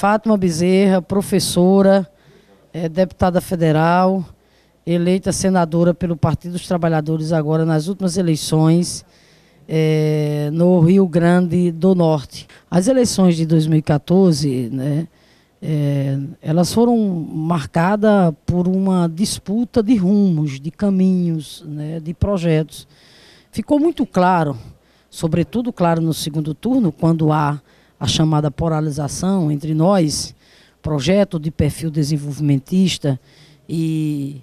Fátima Bezerra, professora, é, deputada federal, eleita senadora pelo Partido dos Trabalhadores agora nas últimas eleições é, no Rio Grande do Norte. As eleições de 2014, né, é, elas foram marcadas por uma disputa de rumos, de caminhos, né, de projetos. Ficou muito claro, sobretudo claro no segundo turno, quando há a chamada polarização entre nós, projeto de perfil desenvolvimentista e,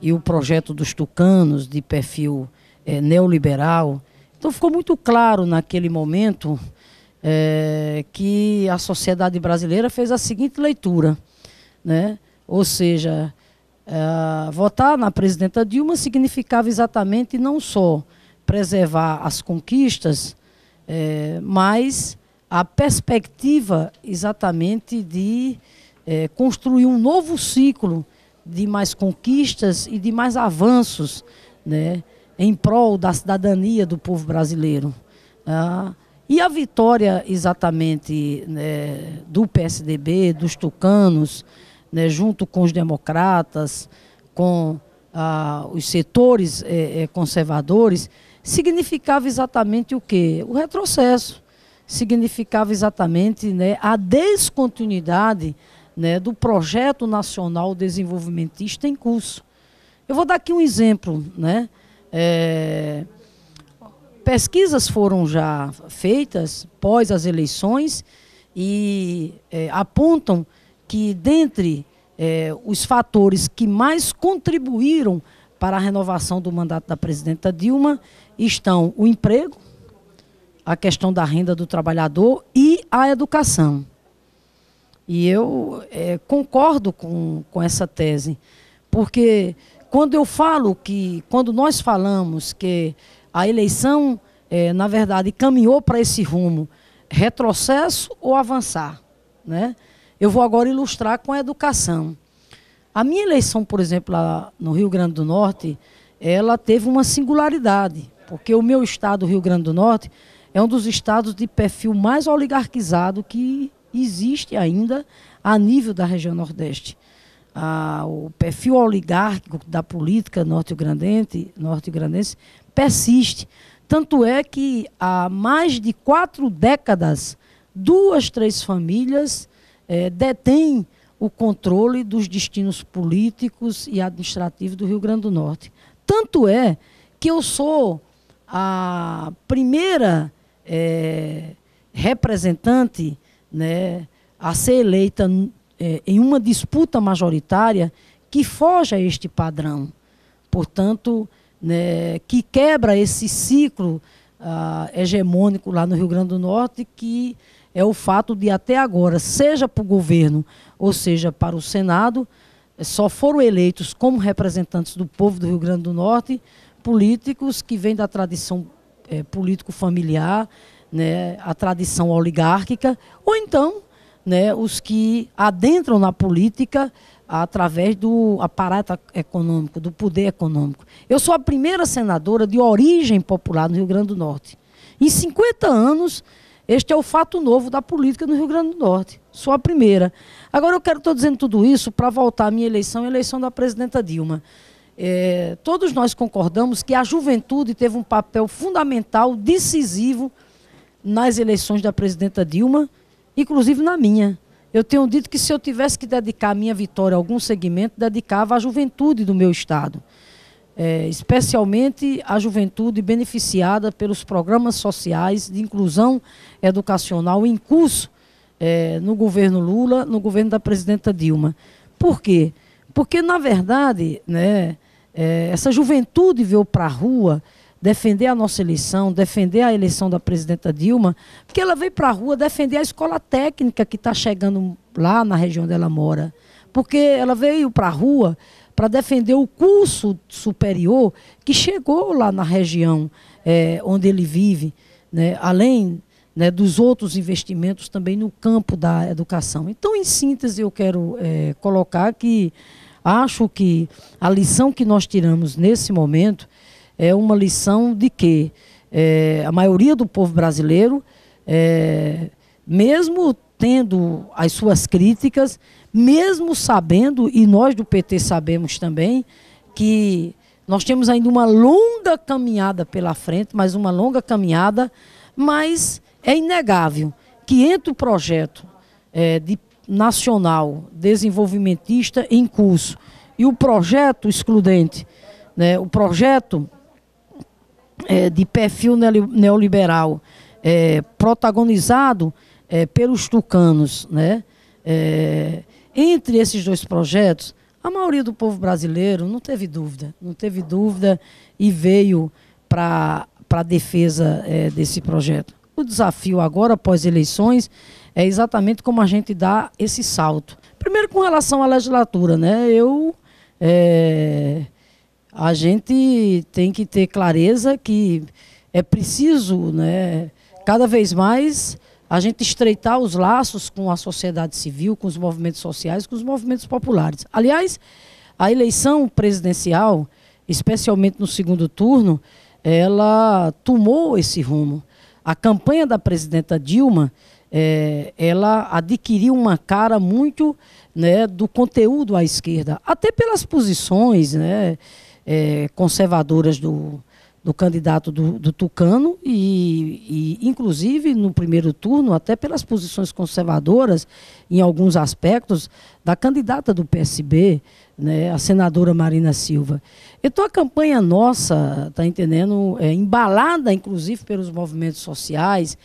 e o projeto dos tucanos de perfil é, neoliberal. Então ficou muito claro naquele momento é, que a sociedade brasileira fez a seguinte leitura, né? ou seja, é, votar na presidenta Dilma significava exatamente não só preservar as conquistas, mas a perspectiva exatamente de é, construir um novo ciclo de mais conquistas e de mais avanços né, em prol da cidadania do povo brasileiro. Ah, e a vitória exatamente né, do PSDB, dos tucanos, né, junto com os democratas, com ah, os setores eh, eh conservadores, significava exatamente o quê? O retrocesso significava exatamente né, a descontinuidade né, do projeto nacional desenvolvimentista em curso. Eu vou dar aqui um exemplo. Né? É, pesquisas foram já feitas pós as eleições e é, apontam que, dentre é, os fatores que mais contribuíram para a renovação do mandato da presidenta Dilma, estão o emprego, a questão da renda do trabalhador e a educação. E eu é, concordo com, com essa tese, porque quando eu falo que, quando nós falamos que a eleição, é, na verdade, caminhou para esse rumo, retrocesso ou avançar, né? Eu vou agora ilustrar com a educação. A minha eleição, por exemplo, lá no Rio Grande do Norte, ela teve uma singularidade, porque o meu estado, o Rio Grande do Norte, é um dos estados de perfil mais oligarquizado que existe ainda a nível da região Nordeste. Ah, o perfil oligárquico da política norte-grandense norte persiste. Tanto é que há mais de quatro décadas, duas, três famílias é, detêm o controle dos destinos políticos e administrativos do Rio Grande do Norte. Tanto é que eu sou a primeira é, representante né, a ser eleita é, em uma disputa majoritária que foge a este padrão. Portanto, né, que quebra esse ciclo ah, hegemônico lá no Rio Grande do Norte, que é o fato de até agora, seja para o governo ou seja para o Senado, só foram eleitos como representantes do povo do Rio Grande do Norte políticos que vêm da tradição é, político-familiar, né, a tradição oligárquica, ou então né, os que adentram na política através do aparato econômico, do poder econômico. Eu sou a primeira senadora de origem popular no Rio Grande do Norte. Em 50 anos, este é o fato novo da política no Rio Grande do Norte. Sou a primeira. Agora eu quero estou dizendo tudo isso para voltar à minha eleição, a eleição da presidenta Dilma. É, todos nós concordamos que a juventude teve um papel fundamental, decisivo, nas eleições da presidenta Dilma, inclusive na minha. Eu tenho dito que se eu tivesse que dedicar a minha vitória a algum segmento, dedicava à juventude do meu Estado. É, especialmente a juventude beneficiada pelos programas sociais de inclusão educacional em curso é, no governo Lula, no governo da presidenta Dilma. Por quê? Porque, na verdade, né, é, essa juventude veio para a rua defender a nossa eleição, defender a eleição da presidenta Dilma, porque ela veio para a rua defender a escola técnica que está chegando lá na região onde ela mora. Porque ela veio para a rua para defender o curso superior que chegou lá na região é, onde ele vive, né? além né, dos outros investimentos também no campo da educação. Então, em síntese, eu quero é, colocar que Acho que a lição que nós tiramos nesse momento é uma lição de que é, a maioria do povo brasileiro, é, mesmo tendo as suas críticas, mesmo sabendo, e nós do PT sabemos também, que nós temos ainda uma longa caminhada pela frente, mas uma longa caminhada, mas é inegável que entre o projeto é, de nacional desenvolvimentista em curso e o projeto excludente, né, o projeto é, de perfil neoliberal é, protagonizado é, pelos tucanos, né, é, entre esses dois projetos, a maioria do povo brasileiro não teve dúvida, não teve dúvida e veio para a defesa é, desse projeto. O desafio agora, após eleições, é exatamente como a gente dá esse salto. Primeiro com relação à legislatura, né? Eu é, a gente tem que ter clareza que é preciso, né, cada vez mais a gente estreitar os laços com a sociedade civil, com os movimentos sociais, com os movimentos populares. Aliás, a eleição presidencial, especialmente no segundo turno, ela tomou esse rumo. A campanha da presidenta Dilma, é, ela adquiriu uma cara muito né, do conteúdo à esquerda, até pelas posições né, é, conservadoras do, do candidato do, do Tucano, e, e, inclusive no primeiro turno, até pelas posições conservadoras, em alguns aspectos, da candidata do PSB, né, a senadora Marina Silva. Então a campanha nossa, está entendendo, é, embalada inclusive pelos movimentos sociais,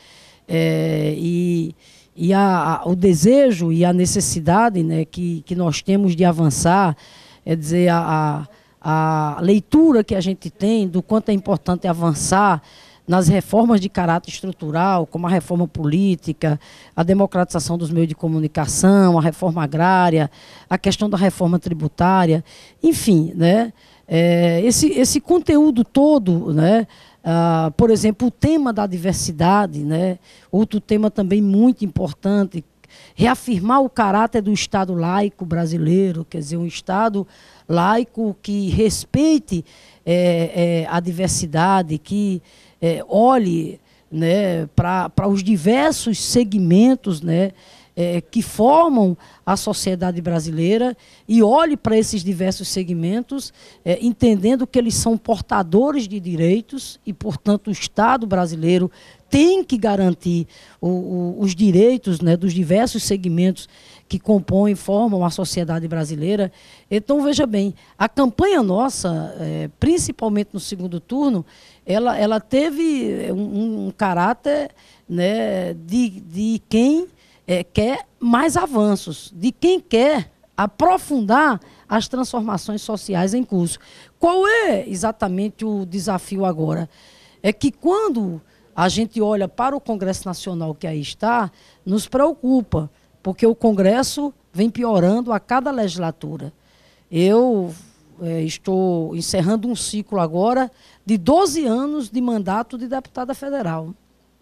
é, e e a, a, o desejo e a necessidade né, que, que nós temos de avançar, é dizer, a, a, a leitura que a gente tem do quanto é importante avançar nas reformas de caráter estrutural, como a reforma política, a democratização dos meios de comunicação, a reforma agrária, a questão da reforma tributária, enfim, né? É, esse, esse conteúdo todo, né? Ah, por exemplo, o tema da diversidade, né? outro tema também muito importante, reafirmar o caráter do Estado laico brasileiro, quer dizer, um Estado laico que respeite é, é, a diversidade, que é, olhe né, para os diversos segmentos né, é, que formam a sociedade brasileira e olhe para esses diversos segmentos, é, entendendo que eles são portadores de direitos e, portanto, o Estado brasileiro tem que garantir o, o, os direitos né, dos diversos segmentos que compõem e formam a sociedade brasileira. Então, veja bem, a campanha nossa, é, principalmente no segundo turno, ela, ela teve um, um caráter né, de, de quem é, quer mais avanços, de quem quer aprofundar as transformações sociais em curso. Qual é exatamente o desafio agora? É que quando a gente olha para o Congresso Nacional que aí está, nos preocupa, porque o Congresso vem piorando a cada legislatura. Eu é, estou encerrando um ciclo agora de 12 anos de mandato de deputada federal.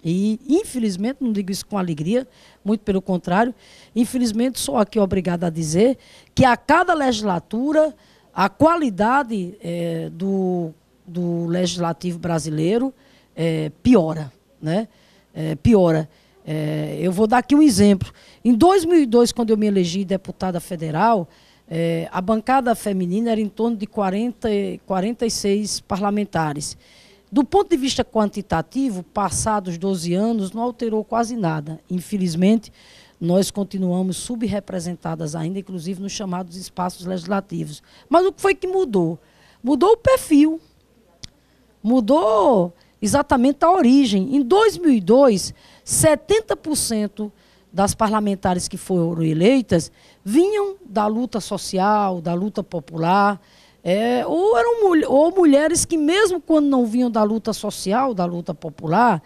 E, infelizmente, não digo isso com alegria, muito pelo contrário, infelizmente, sou aqui obrigada a dizer que a cada legislatura, a qualidade é, do, do legislativo brasileiro é, piora. Né? É, piora. eu vou dar aqui um exemplo. Em 2002, quando eu me elegi deputada federal, a bancada feminina era em torno de 40, 46 parlamentares. Do ponto de vista quantitativo, passados 12 anos, não alterou quase nada. Infelizmente, nós continuamos subrepresentadas ainda, inclusive nos chamados espaços legislativos. Mas o que foi que mudou? Mudou o perfil, mudou exatamente a origem. Em 2002, 70% das parlamentares que foram eleitas vinham da luta social, da luta popular, é, ou eram ou mulheres que, mesmo quando não vinham da luta social, da luta popular,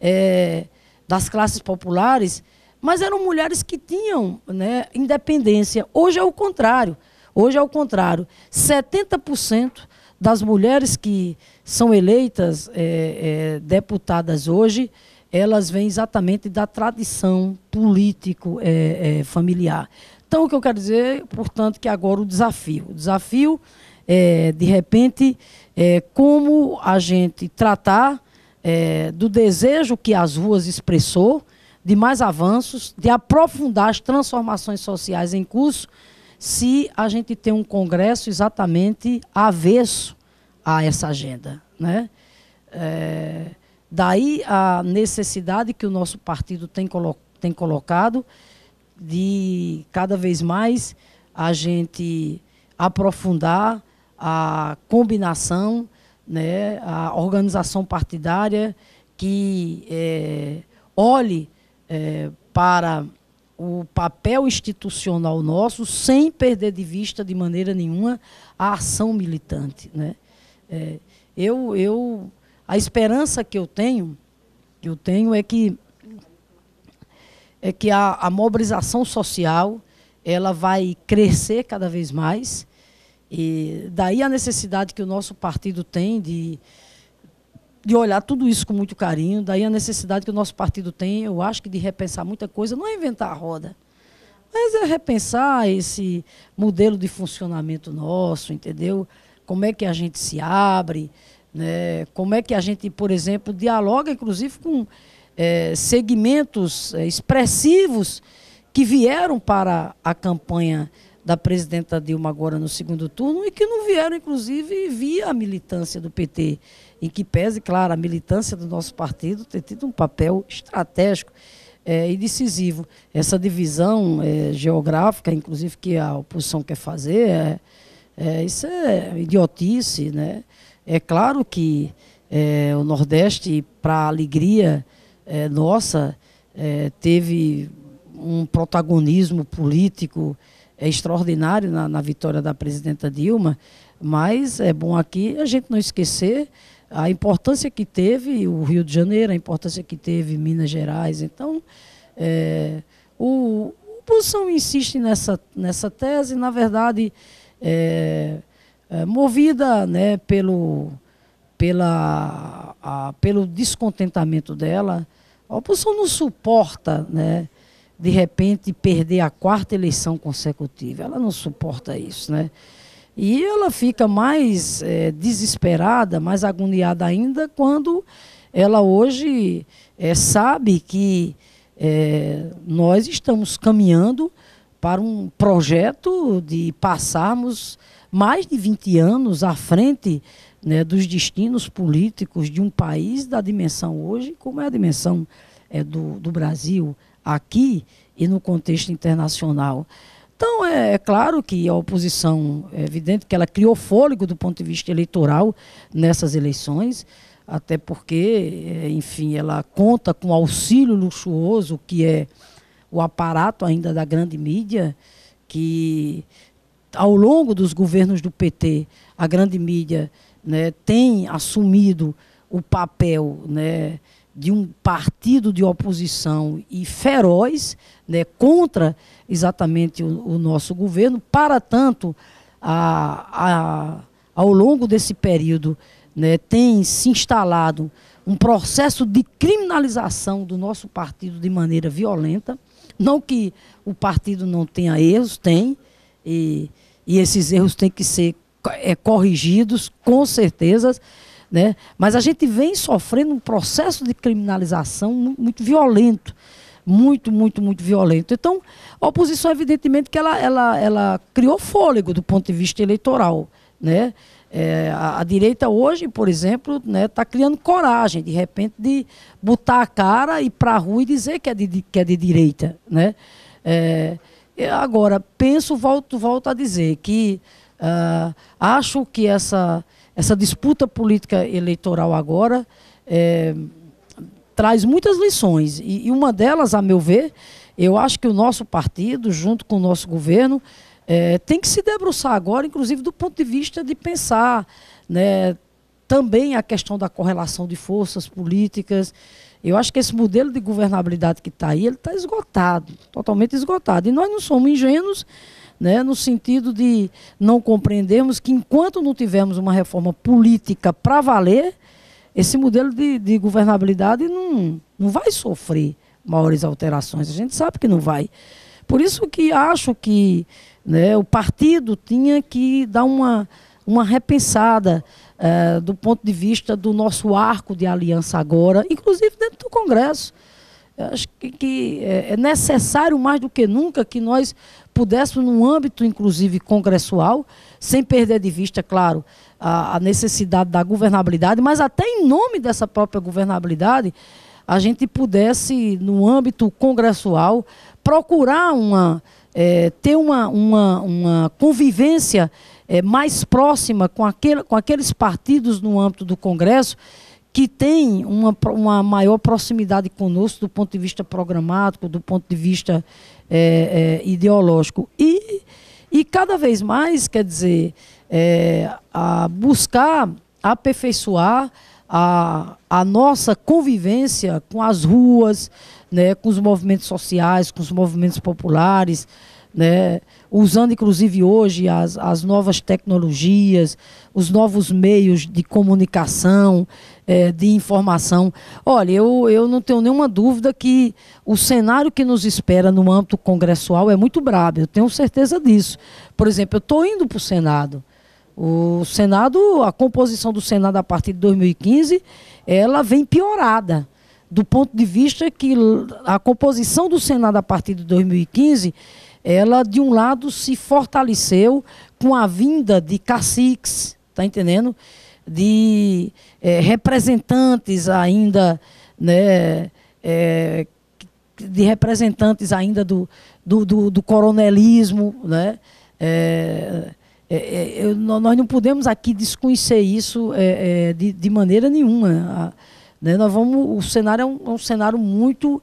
é, das classes populares, mas eram mulheres que tinham né, independência. Hoje é o contrário. Hoje é o contrário. 70% das mulheres que são eleitas é, é, deputadas hoje, elas vêm exatamente da tradição político é, é, familiar. Então, o que eu quero dizer, portanto, que agora o desafio. O desafio é, de repente, é, como a gente tratar é, do desejo que as ruas expressou, de mais avanços, de aprofundar as transformações sociais em curso, se a gente tem um Congresso exatamente avesso a essa agenda. Né? É, daí a necessidade que o nosso partido tem, colo tem colocado de cada vez mais a gente aprofundar a combinação, né, a organização partidária que é, olhe é, para o papel institucional nosso sem perder de vista de maneira nenhuma a ação militante. Né? É, eu, eu, a esperança que eu tenho, que eu tenho é que é que a, a mobilização social ela vai crescer cada vez mais e daí a necessidade que o nosso partido tem de, de olhar tudo isso com muito carinho, daí a necessidade que o nosso partido tem, eu acho que de repensar muita coisa, não é inventar a roda, mas é repensar esse modelo de funcionamento nosso, entendeu? Como é que a gente se abre, né? como é que a gente, por exemplo, dialoga, inclusive, com é, segmentos eh, expressivos que vieram para a campanha da presidenta Dilma agora no segundo turno e que não vieram, inclusive, via a militância do PT. em que pese, claro, a militância do nosso partido ter tido um papel estratégico é, e decisivo. Essa divisão é, geográfica, inclusive, que a oposição quer fazer, é, é, isso é idiotice. Né? É claro que eh, o Nordeste, para alegria nossa, teve um protagonismo político é extraordinário na, na vitória da presidenta Dilma, mas é bom aqui a gente não esquecer a importância que teve o Rio de Janeiro, a importância que teve Minas Gerais. Então, é, o, o Bolsonaro insiste nessa, nessa tese, na verdade, é, é, movida né, pelo, pela, a, pelo descontentamento dela. A oposição não suporta né, de repente perder a quarta eleição consecutiva. Ela não suporta isso, né? E ela fica mais é, desesperada, mais agoniada ainda quando ela hoje é, sabe que é, nós estamos caminhando para um projeto de passarmos mais de 20 anos à frente né, dos destinos políticos de um país da dimensão hoje, como é a dimensão é, do, do Brasil, aqui e no contexto internacional. Então, é, é, claro que a oposição, é evidente que ela criou fôlego do ponto de vista eleitoral nessas eleições, até porque, é, enfim, ela conta com auxílio luxuoso, que é o aparato ainda da grande mídia, que ao longo dos governos do PT, a grande mídia né, tem assumido o papel né, de um partido de oposição e feroz né, contra exatamente o, o nosso governo. Para tanto, a, a, ao longo desse período, né, tem se instalado um processo de criminalização do nosso partido de maneira violenta. Não que o partido não tenha erros, tem, e, e esses erros têm que ser é, corrigidos, com certeza né? Mas a gente vem sofrendo um processo de criminalização muito violento. Muito, muito, muito violento. Então, a oposição, evidentemente, que ela, ela, ela criou fôlego do ponto de vista eleitoral. Né? É, a, a, direita hoje, por exemplo, está né, tá criando coragem, de repente, de botar a cara e para a rua e dizer que é de, que é de direita. Né? É, agora, penso, volto, volto a dizer que uh, acho que essa essa disputa política eleitoral agora é, traz muitas lições. E, e, uma delas, a meu ver, eu acho que o nosso partido, junto com o nosso governo, é, tem que se debruçar agora, inclusive do ponto de vista de pensar né, também a questão da correlação de forças políticas. Eu acho que esse modelo de governabilidade que está aí, ele está esgotado, totalmente esgotado. E nós não somos ingênuos né, no sentido de não compreendermos que enquanto não tivermos uma reforma política para valer, esse modelo de, de governabilidade não, não vai sofrer maiores alterações. A gente sabe que não vai. Por isso que acho que né, o partido tinha que dar uma, uma repensada é, do ponto de vista do nosso arco de aliança agora, inclusive dentro do Congresso. Eu acho que, que, é, é necessário mais do que nunca que nós pudéssemos, num âmbito inclusive congressual, sem perder de vista, claro, a, a necessidade da governabilidade, mas até em nome dessa própria governabilidade, a gente pudesse, no âmbito congressual, procurar uma, é, ter uma, uma, uma convivência é, mais próxima com, aquele, com aqueles partidos no âmbito do Congresso que tem uma, uma maior proximidade conosco do ponto de vista programático, do ponto de vista é, é, ideológico. E, e cada vez mais, quer dizer, é, a buscar aperfeiçoar a, a nossa convivência com as ruas, né, com os movimentos sociais, com os movimentos populares, né, usando inclusive hoje as, as novas tecnologias, os novos meios de comunicação, é, de informação. Olha, eu, eu não tenho nenhuma dúvida que o cenário que nos espera no âmbito congressual é muito brabo, eu tenho certeza disso. Por exemplo, eu estou indo para o Senado. O Senado, a composição do Senado a partir de 2015, ela vem piorada do ponto de vista que a composição do Senado a partir de 2015, ela de um lado se fortaleceu com a vinda de caciques, está entendendo? de é, representantes ainda, né, é, de representantes ainda do, do, do, do coronelismo. Né? É, é, é eu, nós não podemos aqui desconhecer isso é, de, de, maneira nenhuma. A, né? Nós vamos, o cenário é um, um cenário muito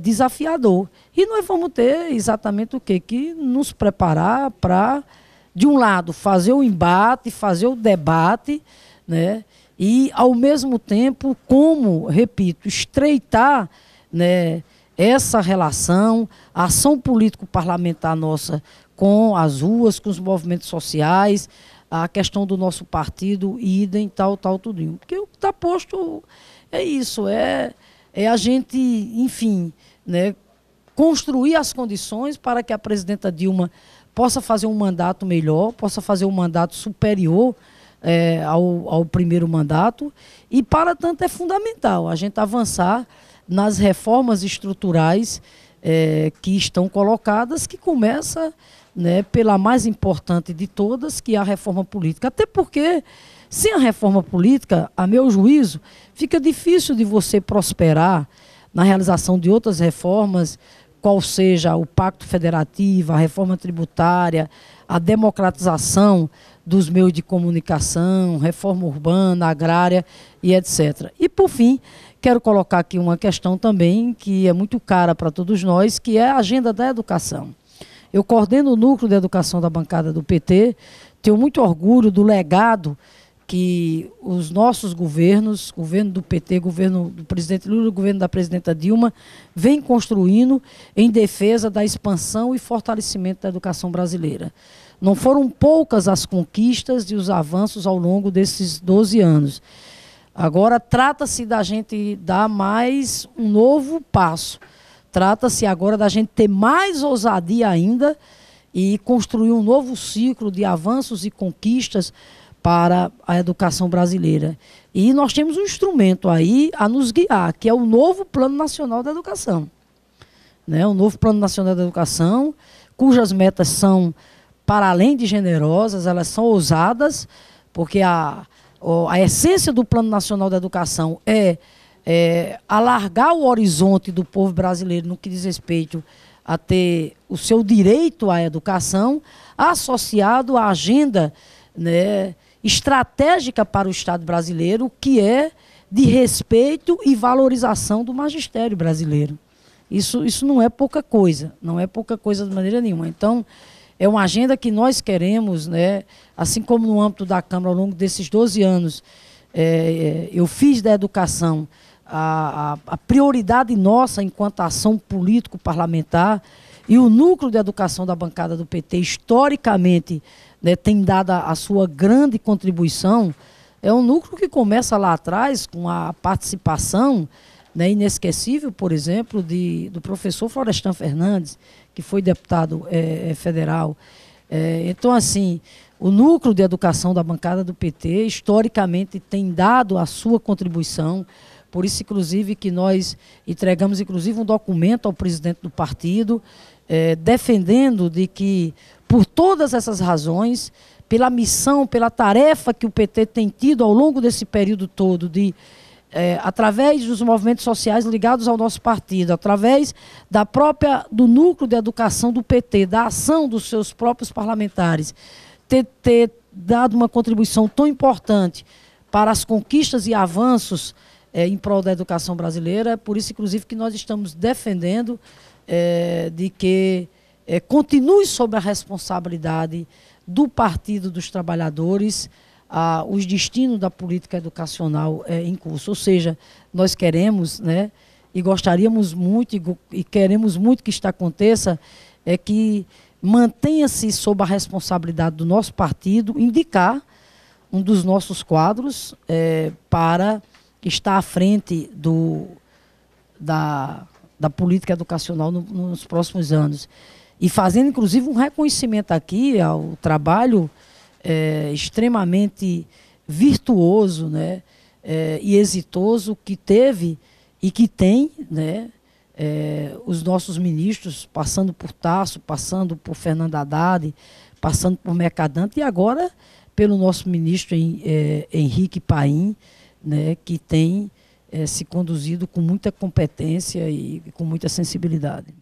desafiador. E nós vamos ter exatamente o quê? Que nos preparar para de um lado, fazer o embate, fazer o debate, né? e, ao mesmo tempo, como, repito, estreitar né, essa relação, a ação político-parlamentar nossa com as ruas, com os movimentos sociais, a questão do nosso partido, idem, tal, tal, tudinho. Porque o que está posto é isso, é, é a gente, enfim, né, construir as condições para que a presidenta Dilma possa fazer um mandato melhor, possa fazer um mandato superior é, ao, ao primeiro mandato. E, para tanto, é fundamental a gente avançar nas reformas estruturais é, que estão colocadas, que começa né, pela mais importante de todas, que é a reforma política. Até porque, sem a reforma política, a meu juízo, fica difícil de você prosperar na realização de outras reformas, qual seja o pacto federativo, a reforma tributária, a democratização dos meios de comunicação, reforma urbana, agrária e etc. E por fim, quero colocar aqui uma questão também que é muito cara para todos nós, que é a agenda da educação. Eu coordeno o núcleo de educação da bancada do PT, tenho muito orgulho do legado que os nossos governos, governo do PT, governo do presidente Lula, governo da presidenta Dilma, vem construindo em defesa da expansão e fortalecimento da educação brasileira. Não foram poucas as conquistas e os avanços ao longo desses 12 anos. Agora trata-se da gente dar mais um novo passo. Trata-se agora da gente ter mais ousadia ainda e construir um novo ciclo de avanços e conquistas para a educação brasileira. E nós temos um instrumento aí a nos guiar, que é o novo Plano Nacional da Educação. Né? O novo Plano Nacional da Educação, cujas metas são, para além de generosas, elas são ousadas, porque a, a essência do Plano Nacional da Educação é, é alargar o horizonte do povo brasileiro no que diz respeito a ter o seu direito à educação associado à agenda né, estratégica para o Estado brasileiro, que é de respeito e valorização do magistério brasileiro. Isso, isso não é pouca coisa, não é pouca coisa de maneira nenhuma. Então, é uma agenda que nós queremos, né, assim como no âmbito da Câmara, ao longo desses 12 anos, é, é, eu fiz da educação a, a, a, prioridade nossa enquanto ação político-parlamentar e o núcleo de educação da bancada do PT, historicamente, né, tem dado a, a sua grande contribuição, é um núcleo que começa lá atrás com a participação né, inesquecível, por exemplo, de, do professor Florestan Fernandes, que foi deputado é, é federal. É, então, assim, o núcleo de educação da bancada do PT, historicamente, tem dado a sua contribuição, por isso, inclusive, que nós entregamos, inclusive, um documento ao presidente do partido, é, defendendo de que por todas essas razões, pela missão, pela tarefa que o PT tem tido ao longo desse período todo de é, através dos movimentos sociais ligados ao nosso partido, através da própria do núcleo de educação do PT, da ação dos seus próprios parlamentares, ter, ter dado uma contribuição tão importante para as conquistas e avanços é, em prol da educação brasileira. é Por isso, inclusive, que nós estamos defendendo é, de que é, continue sob a responsabilidade do Partido dos Trabalhadores a, ah, os destinos da política educacional é, em curso. Ou seja, nós queremos, né, e gostaríamos muito, e, e queremos muito que isto aconteça, é que mantenha-se sob a responsabilidade do nosso partido indicar um dos nossos quadros é, para estar à frente do, da, da política educacional no, nos próximos anos e fazendo inclusive um reconhecimento aqui ao trabalho é, extremamente virtuoso né, é, e exitoso que teve e que tem né, é, os nossos ministros, passando por Tasso, passando por Fernando Haddad, passando por Mercadante e agora pelo nosso ministro é, Henrique Paim, né, que tem é, se conduzido com muita competência e com muita sensibilidade.